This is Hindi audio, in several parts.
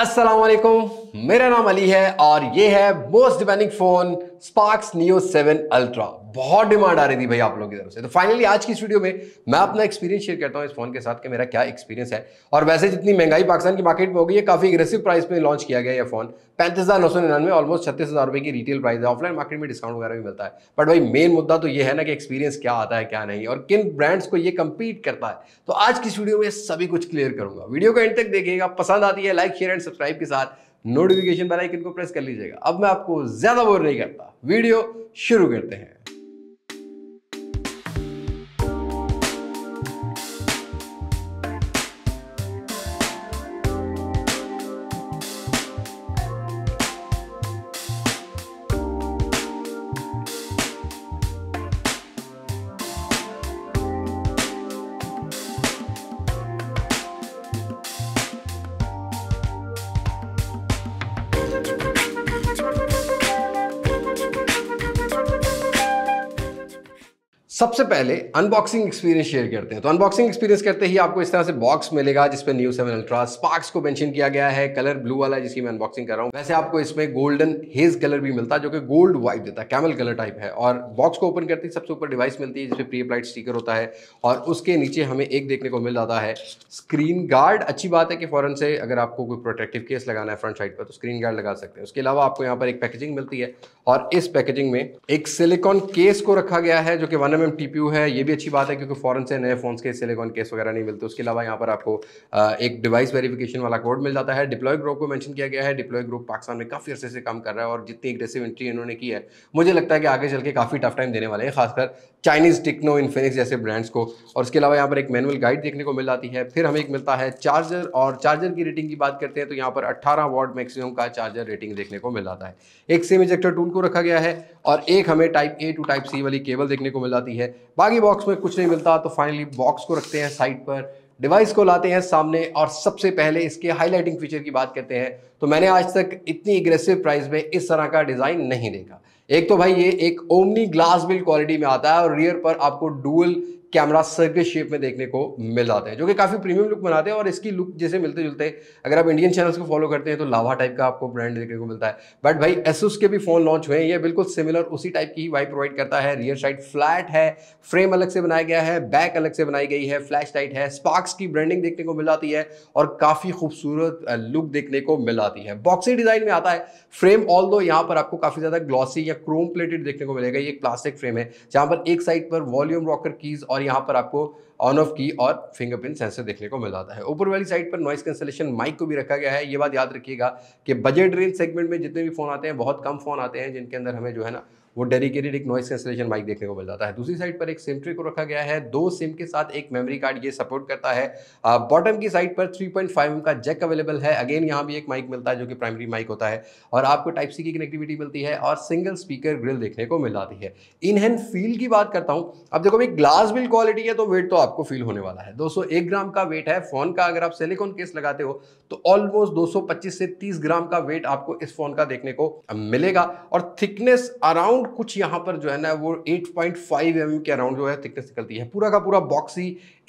अस्सलाम मेरा नाम अली है और ये है most depending phone Sparx Neo 7 ultra बहुत डिमांड आ रही थी भाई आप लोगों की तरफ से तो फाइनली आज की स्टूडियो में मैं अपना एक्सपीरियंस शेयर करता हूं इस फोन के साथ कि मेरा क्या एक्सपीरियंस है और वैसे जितनी महंगाई पाकिस्तान की मार्केट में हो गई है काफी एग्रेसिव प्राइस में लॉन्च किया गया यह फोन पैंतीस हज़ार नौ सौ निन्यानवे ऑलमोस्ट छत्तीस हज़ार रुपये की रिटेल प्राइस है ऑफलाइन मार्केट में डिस्काउंट वगैरह भी मिलता है बट भाई मेन मुद्दा तो ये है ना कि एक्सपीरियंस क्या आता है क्या नहीं और किन ब्रांड्स को ये कंपीट करता है तो आज की स्टूडियो में सभी कुछ क्लियर करूंगा वीडियो को एंड तक देखिएगा पसंद आती है लाइक शेयर एंड सब्सक्राइब के साथ नोटिफिकेशन बेल आइकन को प्रेस कर लीजिएगा अब मैं आपको ज़्यादा बोर नहीं करता वीडियो शुरू करते हैं सबसे पहले अनबॉक्सिंग एक्सपीरियंस शेयर करते हैं तो अनबॉक्सिंग एक्सपीरियंस करते ही आपको इस तरह से बॉक्स मिलेगा जिसमें न्यू सेवन अल्ट्रा स्पार्क्स को मेंशन किया गया है कलर ब्लू वाला जिसकी मैं अनबॉक्सिंग कर रहा हूं वैसे आपको इसमें गोल्डन हेज कलर भी मिलता है जो कि गोल्ड वाइप देता है कैमल कलर टाइप है और बॉक्स को ओपन करते ही सबसे ऊपर डिवाइस मिलती है जिसमें प्री अप्लाइड स्टीकर होता है और उसके नीचे हमें एक देखने को मिल जाता है स्क्रीन गार्ड अच्छी बात है कि फॉरन से अगर आपको कोई प्रोटेक्टिव केस लगाना है फ्रंट साइड पर तो स्क्रीन गार्ड लगा सकते हैं उसके अलावा आपको यहाँ पर एक पैकेजिंग मिलती है और इस पैकेजिंग में एक सिलिकॉन केस को रखा गया है जो कि वन एम एम टी है ये भी अच्छी बात है क्योंकि फॉरन से नए फोन के सिलेकॉन केस वगैरह नहीं मिलते उसके अलावा यहाँ पर आपको एक डिवाइस वेरिफिकेशन वाला कोड मिल जाता है डिप्लॉय ग्रुप को मैंशन किया गया है डिप्लॉय ग्रुप पाकिस्तान में काफ़ी अर्से से काम कर रहा है और जितनी एग्रेसिव एंट्री इन्होंने की है मुझे लगता है कि आगे चल के काफ़ी टफ टाइम देने वाले हैं खासकर चाइनीज़ टिक्नो इन्फिनिक्स जैसे ब्रांड्स को और उसके अलावा यहाँ पर एक मैनुअल गाइड देखने को मिल जाती है फिर हमें एक मिलता है चार्जर और चार्जर की रेटिंग की बात करते हैं तो यहाँ पर अट्ठारह वॉट मैक्सिमम का चार्जर रेटिंग देखने को मिल जाता है एक सेम इजेक्टर टूल को रखा गया है और एक हमें type A to type C वाली केबल देखने को मिल जाती है है बाकी बॉक्स में कुछ नहीं मिलता तो फाइनली बॉक्स को रखते हैं साइड पर डिवाइस को लाते हैं सामने और सबसे पहले इसके हाईलाइटिंग फीचर की बात करते हैं तो मैंने आज तक इतनी एग्रेसिव प्राइस में इस तरह का डिज़ाइन नहीं देखा एक तो भाई ये एक ओमनी ग्लास बिल क्वालिटी में आता है और रियर पर आपको डुअल कैमरा सर्कल शेप में देखने को मिल जाते हैं जो कि काफ़ी प्रीमियम लुक बनाते हैं और इसकी लुक जैसे मिलते जुलते अगर आप इंडियन चैनल्स को फॉलो करते हैं तो लावा टाइप का आपको ब्रांड देखने को मिलता है बट भाई एसुस के भी फ़ोन लॉन्च हुए हैं ये बिल्कुल सिमिलर उसी टाइप की वाइप प्रोवाइड करता है रियर साइड फ्लैट है फ्रेम अलग से बनाया गया है बैक अलग से बनाई गई है फ्लैश लाइट है स्पार्क्स की ब्रांडिंग देखने को मिल जाती है और काफ़ी खूबसूरत लुक देखने को मिल जाती है बॉक्सी डिज़ाइन में आता है फ्रेम ऑल दो यहाँ पर आपको काफ़ी ज़्यादा ग्लॉसी या क्रोम प्लेटेड देखने को मिलेगा ये एक प्लास्टिक फ्रेम है जहाँ पर एक साइड पर वॉल्यूम रॉकर कीज़ और और यहाँ पर आपको ऑन ऑफ की और फिंगरप्रिंट सेंसर देखने को मिल जाता है ऊपर वाली साइड पर नॉइस कैंसलेशन माइक को भी रखा गया है ये बात याद रखिएगा कि बजट रेंज सेगमेंट में जितने भी फ़ोन आते हैं बहुत कम फ़ोन आते हैं जिनके अंदर हमें जो है ना वो डेडिकेटेड एक नॉइस कैंसलेशन माइक देखने को मिल जाता है दूसरी साइड पर एक सिम ट्रे को रखा गया है दो सिम के साथ एक मेमोरी कार्ड ये सपोर्ट करता है बॉटम की साइड पर 3.5 एम का जैक अवेलेबल है अगेन यहाँ भी एक माइक मिलता है जो कि प्राइमरी माइक होता है और आपको टाइप सी की कनेक्टिविटी मिलती है और सिंगल स्पीकर ग्रिल देखने को मिल जाती है इन हैंड फील की बात करता हूँ अब देखो भाई ग्लास बिल क्वालिटी है तो वेट तो आपको फील होने वाला है दो ग्राम का वेट है फ़ोन का अगर आप सिलिकॉन केस लगाते हो तो ऑलमोस्ट दो से तीस ग्राम का वेट आपको इस फ़ोन का देखने को मिलेगा और थिकनेस अराउंड और कुछ यहाँ पर जो है ना वो 8.5 पॉइंट mm के अराउंड जो है थिकनेस निकलती है पूरा का पूरा बॉक्सी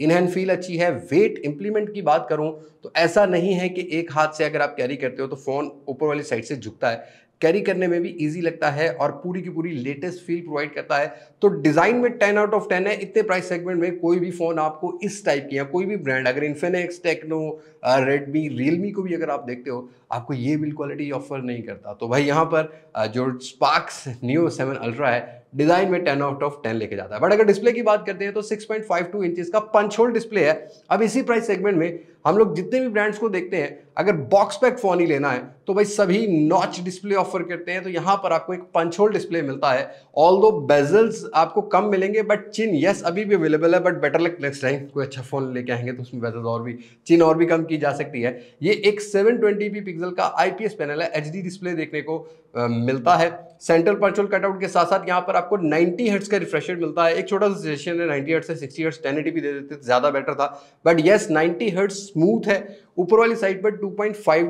इनहैंड फील अच्छी है वेट इंप्लीमेंट की बात करूँ तो ऐसा नहीं है कि एक हाथ से अगर आप कैरी करते हो तो फ़ोन ऊपर वाली साइड से झुकता है कैरी करने में भी इजी लगता है और पूरी की पूरी लेटेस्ट फील प्रोवाइड करता है तो डिज़ाइन में टेन आउट ऑफ टेन है इतने प्राइस सेगमेंट में कोई भी फ़ोन आपको इस टाइप की या कोई भी ब्रांड अगर इन्फेनेक्स टेक्नो रेडमी रियलमी को भी अगर आप देखते हो आपको ये बिल क्वालिटी ऑफर नहीं करता तो भाई यहाँ पर uh, जो स्पार्क्स न्यू सेवन अल्ट्रा है डिजाइन में टेन आउट ऑफ टेन लेके जाता है बट अगर डिस्प्ले की बात करते हैं तो six point five two inches का पंचोल डिस्प्ले है अब इसी प्राइस सेगमेंट में हम लोग जितने भी ब्रांड्स को देखते हैं अगर बॉक्स पैक फोन ही लेना है तो भाई सभी नॉच डिस्प्ले ऑफर करते हैं तो यहां पर आपको एक होल डिस्प्ले मिलता है ऑल दो बेजल्स आपको कम मिलेंगे बट चिन यस अभी भी अवेलेबल है but better luck next time कोई अच्छा फोन लेके आएंगे तो उसमें बेजल्स और भी चिन और भी कम की जा सकती है ये एक सेवन ट्वेंटी पिक्सल का आईपीएस पैनल है एच डिस्प्ले देखने को मिलता है सेंट्रल पंचोल कटआउट के साथ साथ यहाँ पर आपको 90 हर्ट्स का रिफ्रेश मिलता है एक छोटा सा सजेशन है 90 हर्ट्स से 60 हर्ट्स टेन भी दे देते तो ज़्यादा बेटर था बट येस 90 हर्ट्स स्मूथ है ऊपर वाली साइड पर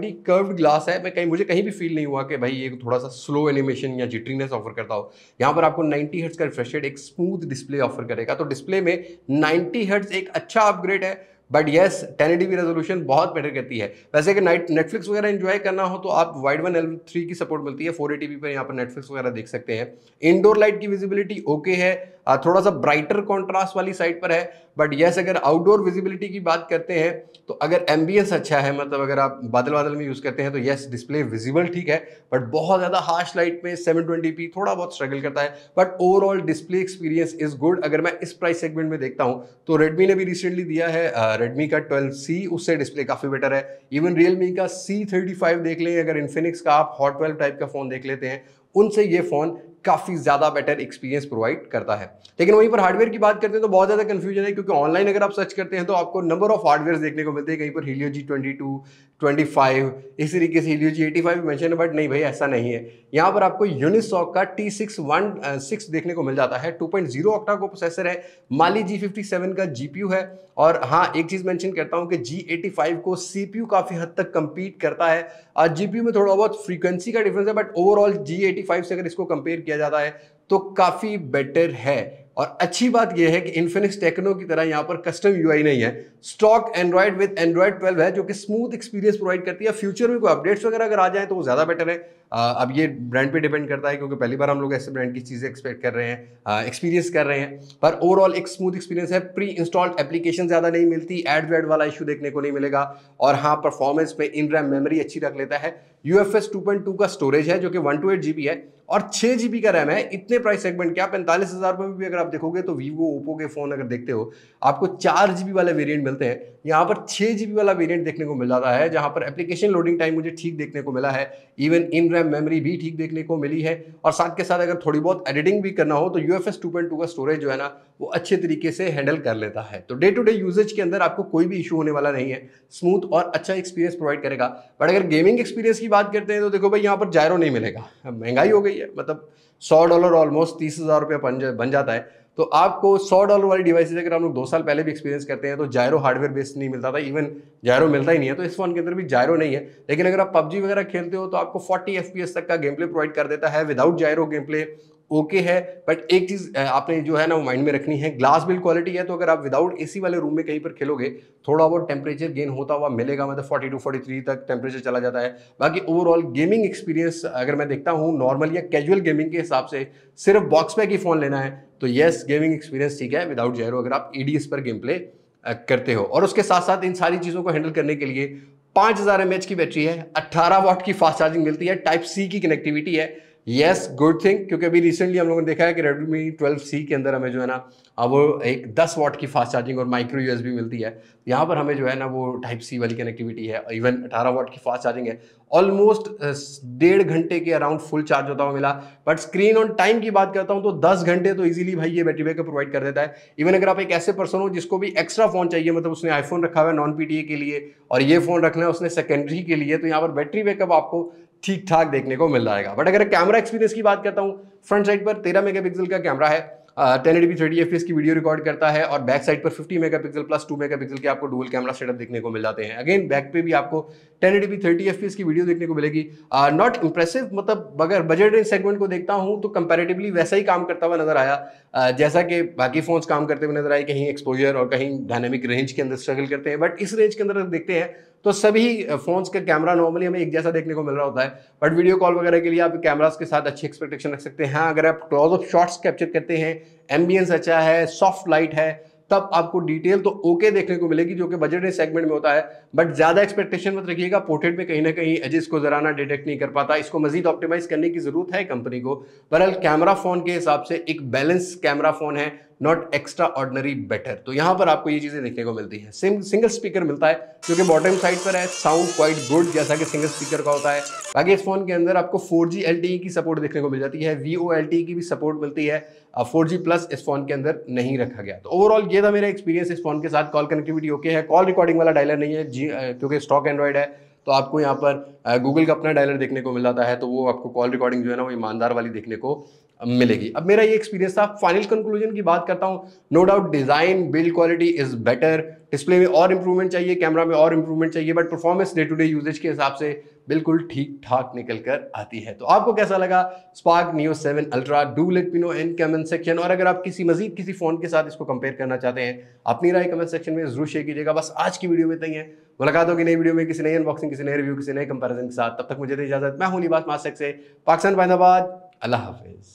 डी कर्व्ड ग्लास है मैं कहीं मुझे कहीं भी फील नहीं हुआ कि भाई ये थोड़ा सा स्लो एनिमेशन या जिटरीनेस ऑफर करता हो यहाँ पर आपको नाइन्टी हर्ट्स का रिफ्रेश एक स्मूथ डिस्प्ले ऑफर करेगा तो डिस्प्ले में नाइन्टी हर्ट्स एक अच्छा अपग्रेड है but yes ten eighty resolution बहुत बेटर करती है वैसे अगर नाइट नेटफ्लिक्स वगैरह इन्जॉय करना हो तो आप वाइड वन एल थ्री की सपोर्ट मिलती है फोर एटी पर यहाँ पर नेटफ्लिक्स वगैरह देख सकते हैं इंडोर लाइट की विजिबिलिटी ओके है थोड़ा सा ब्राइटर कॉन्ट्रास्ट वाली साइड पर है बट येस अगर आउटडोर विजिबिलिटी की बात करते हैं तो अगर एम्बियंस अच्छा है मतलब अगर आप बादल बादल में यूज़ करते हैं तो येस डिस्प्ले विजिबल ठीक है बट बहुत ज़्यादा हार्श लाइट में सेवन ट्वेंटी पी थोड़ा बहुत स्ट्रगल करता है but overall display experience is good अगर मैं इस प्राइस सेगमेंट में देखता हूँ तो रेडमी ने भी रिसेंटली दिया है Redmi का 12C उससे डिस्प्ले काफ़ी बेटर है इवन रियलमी का C35 देख लें अगर Infinix का आप Hot ट्वेल्व टाइप का फ़ोन देख लेते हैं उनसे ये फ़ोन काफ़ी ज़्यादा बेटर एक्सपीरियंस प्रोवाइड करता है लेकिन वहीं पर हार्डवेयर की बात करते हैं तो बहुत ज़्यादा कन्फ्यूजन है क्योंकि ऑनलाइन अगर आप सर्च करते हैं तो आपको नंबर ऑफ हार्डवेयर देखने को मिलते हैं कहीं पर Helio G twenty two twenty five इस तरीके से Helio G eighty five mention but नहीं भाई ऐसा नहीं है यहाँ पर आपको यूनिसॉक का टी सिक्स वन सिक्स देखने को मिल जाता है two point zero octa core processor है माली जी फिफ्टी सेवन का जी पी यू है और हाँ एक चीज़ मैंशन करता हूँ कि जी एटी फाइव को सी पी यू काफ़ी हद तक कम्पीट करता है जी पी यू में थोड़ा बहुत फ्रीक्वेंसी का डिफरेंस है but overall G eighty five से अगर इसको कंपेयर किया जाता है तो काफ़ी बेटर है और अच्छी बात यह है कि इन्फिनिक्स टेक्नो की तरह यहाँ पर कस्टम यूआई नहीं है स्टॉक एंड्रॉयड विद एंड्रॉयड 12 है जो कि स्मूथ एक्सपीरियंस प्रोवाइड करती है फ्यूचर में कोई अपडेट्स वगैरह अगर आ जाए तो वो ज़्यादा बेटर है अब ये ब्रांड पे डिपेंड करता है क्योंकि पहली बार हम लोग ऐसे ब्रांड की चीज़ें एक्सपेक्ट कर रहे हैं एक्सपीरियंस कर रहे हैं पर ओवरऑल एक स्मूथ एक्सपीरियंस है प्री इंस्टॉल्ड एप्लीकेशन ज़्यादा नहीं मिलती एड वेड वाला इशू देखने को नहीं मिलेगा और हाँ परफॉर्मेंस में इन रैम मेमोरी अच्छी रख लेता है U F S two point two का स्टोरेज है जो कि one two eight G B है और छः जी बी का रैम है इतने प्राइस सेगमेंट के आप पैंतालीस हज़ार रुपये में भी अगर आप देखोगे तो वीवो ओप्पो के फ़ोन अगर देखते हो आपको चार जी वाले वेरिएंट मिलते हैं यहाँ पर छः जी वाला वेरिएंट देखने को मिल जाता है जहाँ पर एप्लीकेशन लोडिंग टाइम मुझे ठीक देखने को मिला है even in RAM RAM memory भी ठीक देखने को मिली है और साथ के साथ अगर थोड़ी बहुत एडिटिंग भी करना हो तो यू एफ का स्टोरेज जो है ना वो अच्छे तरीके से हैंडल कर लेता है तो डे टू डे यूजेज के अंदर आपको कोई भी इशू होने वाला नहीं है स्मूथ और अच्छा एक्सपीरियंस प्रोवाइड करेगा बट अगर गेमिंग एक्सपीरियंस की बात करते हैं तो देखो भाई यहाँ पर जायरो नहीं मिलेगा महंगाई हो गई है मतलब सौ डॉलर ऑलमोस्ट तीस हज़ार रुपया बन जाता है तो आपको सौ डॉलर वाली डिवाइस अगर हम लोग दो साल पहले भी एक्सपीरियंस करते हैं तो जायरो हार्डवेयर बेस्ड नहीं मिलता था इवन जायरो मिलता ही नहीं है तो इस फोन के अंदर भी जायरो नहीं है लेकिन अगर आप पबजी वगैरह खेलते हो तो आपको फोर्टी एफ तक का गेम प्ले प्रोवाइड कर देता है without gyro game play okay okay है बट एक चीज़ आपने जो है ना वो माइंड में रखनी है ग्लास बिल्ड क्वालिटी है तो अगर आप विदाउट ए वाले रूम में कहीं पर खेलोगे थोड़ा बहुत टेम्परेचर गेन होता हुआ मिलेगा मतलब फोर्टी फोर्टी थ्री तक टेम्परेचर चला जाता है बाकी ओवरऑल गेमिंग एक्सपीरियंस अगर मैं देखता हूँ नॉर्मल या कैजुअल गेमिंग के हिसाब से सिर्फ बॉक्स पैक ही फ़ोन लेना है तो येस गेमिंग एक्सपीरियंस ठीक है विदाउट जहरो अगर आप ई e पर गेम प्ले करते हो और उसके साथ साथ इन सारी चीज़ों को हैंडल करने के लिए पाँच हज़ार की बैटरी है अट्ठारह वाट की फास्ट चार्जिंग मिलती है टाइप सी की कनेक्टिविटी है येस गुड थिंग क्योंकि अभी रिसेंटली हम लोगों ने देखा है कि रेडमी ट्वेल्व सी के अंदर हमें जो है ना अब एक 10 वॉट की फास्ट चार्जिंग और माइक्रो यूएसबी मिलती है यहाँ पर हमें जो है ना वो टाइप सी वाली कनेक्टिविटी है इवन 18 वाट की फास्ट चार्जिंग है ऑलमोस्ट डेढ़ घंटे के अराउंड फुल चार्ज होता हुआ मिला बट स्क्रीन ऑन टाइम की बात करता हूँ तो दस घंटे तो ईजिली भाई ये बैटरी बैकअप प्रोवाइड कर देता है इवन अगर आप एक ऐसे पर्सन हो जिसको भी एक्स्ट्रा फोन चाहिए मतलब उसने आईफोन रखा हुआ है नॉन पी के लिए और ये फोन रखना है उसने सेकेंडरी के लिए तो यहाँ पर बैटरी बैकअप आपको ठीक ठाक देखने को मिल जाएगा बट अगर कैमरा एक्सपीरियंस की बात करता हूँ फ्रंट साइड पर तेरह मेगा का कैमरा है ten eighty P thirty F की वीडियो रिकॉर्ड करता है और बैक साइड पर 50 मेगापिक्सल प्लस 2 मेगापिक्सल के आपको डुअल कैमरा सेटअप देखने को मिल जाते हैं अगेन बैक पे भी आपको ten eighty B thirty F की वीडियो देखने को मिलेगी नॉट uh, इंप्रेसिव मतलब अगर बजट रेंज सेगमेंट को देखता हूं तो कंपेरेटिवली वैसा ही काम करता हुआ नजर आया uh, जैसा कि बाकी फोन्स काम करते हुए नजर आए कहीं एक्सपोजर और कहीं डायनेमिक रेंज के अंदर स्ट्रगल करते हैं बट इस रेंज के अंदर देखते हैं तो सभी फोन्स का कैमरा नॉर्मली हमें एक जैसा देखने को मिल रहा होता है बट वीडियो कॉल वगैरह के लिए आप कैमराज के साथ अच्छी एक्सपेक्टेशन रख सकते हैं हाँ, अगर आप क्लोज ऑफ शॉट्स कैप्चर करते हैं एम्बियंस अच्छा है सॉफ्ट लाइट है तब आपको डिटेल तो ओके देखने को मिलेगी जो कि बजट सेगमेंट में होता है बट ज्यादा एक्सपेक्टेशन मत रखिएगा पोर्ट्रेट में कहीं ना कहीं एजिस को जराना डिटेक्ट नहीं कर पाता इसको मजीद ऑप्टिमाइज करने की जरूरत है कंपनी को बहरहाल कैमरा फोन के हिसाब से एक बैलेंस कैमरा फोन है नॉट एक्स्ट्रा ऑर्डनरी बेटर तो यहाँ पर आपको ये चीज़ें देखने को मिलती है सिम सिंगल स्पीकर मिलता है जो कि बॉटम साइड पर है साउंड क्वाइट गुड जैसा कि सिंगल स्पीकर का होता है बाकी इस फोन के अंदर आपको 4G LTE की सपोर्ट देखने को मिल जाती है वी e की भी सपोर्ट मिलती है फोर जी प्लस इस फ़ोन के अंदर नहीं रखा गया तो ओवरऑल ये था मेरा एक्सपीरियंस इस फ़ोन के साथ कॉल कनेक्टिविटी ओके है कॉल रिकॉर्डिंग वाला डायलर नहीं है जी क्योंकि स्टॉक एंड्रॉइड है तो आपको यहाँ पर गूगल का अपना डायलर देखने को मिल जाता है तो वो आपको कॉल रिकॉर्डिंग जो है ना वो ईमानदार वाली देखने को मिलेगी अब मेरा ये एक्सपीरियंस था फाइनल कंक्लूजन की बात करता हूँ no doubt design build quality is better display में और इंप्रूवमेंट चाहिए कैमरा में और इंप्रूवमेंट चाहिए but performance day to day usage के हिसाब से बिल्कुल ठीक ठाक निकल कर आती है तो आपको कैसा लगा Spark new seven ultra do let me know in comment section और अगर आप किसी मजीद किसी फ़ोन के साथ इसको कंपेयर करना चाहते हैं अपनी राय कमेंट सेक्शन में जरूर शेयर कीजिएगा बस आज की वीडियो में इतना ही है मुलाकात होगी नई वीडियो में किसी नई अनबॉक्सिंग किसी नए रिव्यू किसी नए कंपेरिजन के साथ तब तक मुझे इजाजत मैं हूँ बात मास्क से पाकिस्तान फैदाबाद अल्लाह हाफिज़